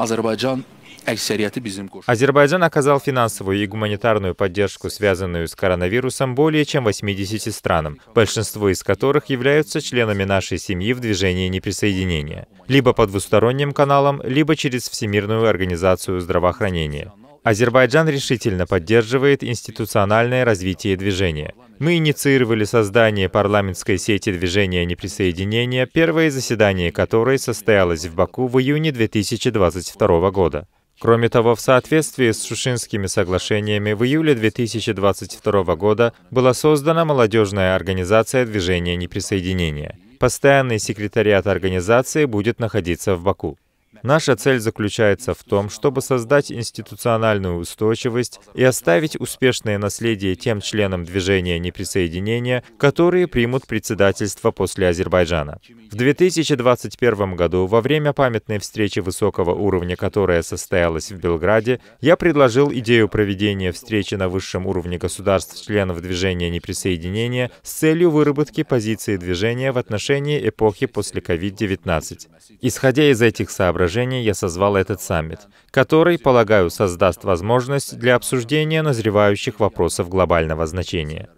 Азербайджан Азербайджан оказал финансовую и гуманитарную поддержку, связанную с коронавирусом, более чем 80 странам, большинство из которых являются членами нашей семьи в движении неприсоединения, либо по двусторонним каналам, либо через Всемирную организацию здравоохранения. Азербайджан решительно поддерживает институциональное развитие движения. Мы инициировали создание парламентской сети движения неприсоединения, первое заседание которой состоялось в Баку в июне 2022 года. Кроме того, в соответствии с Шушинскими соглашениями в июле 2022 года была создана молодежная организация движения неприсоединения. Постоянный секретариат организации будет находиться в Баку. Наша цель заключается в том, чтобы создать институциональную устойчивость и оставить успешное наследие тем членам движения неприсоединения, которые примут председательство после Азербайджана. В 2021 году, во время памятной встречи высокого уровня, которая состоялась в Белграде, я предложил идею проведения встречи на высшем уровне государств-членов движения неприсоединения с целью выработки позиции движения в отношении эпохи после COVID-19. Исходя из этих соображений, соображений я созвал этот саммит, который, полагаю, создаст возможность для обсуждения назревающих вопросов глобального значения.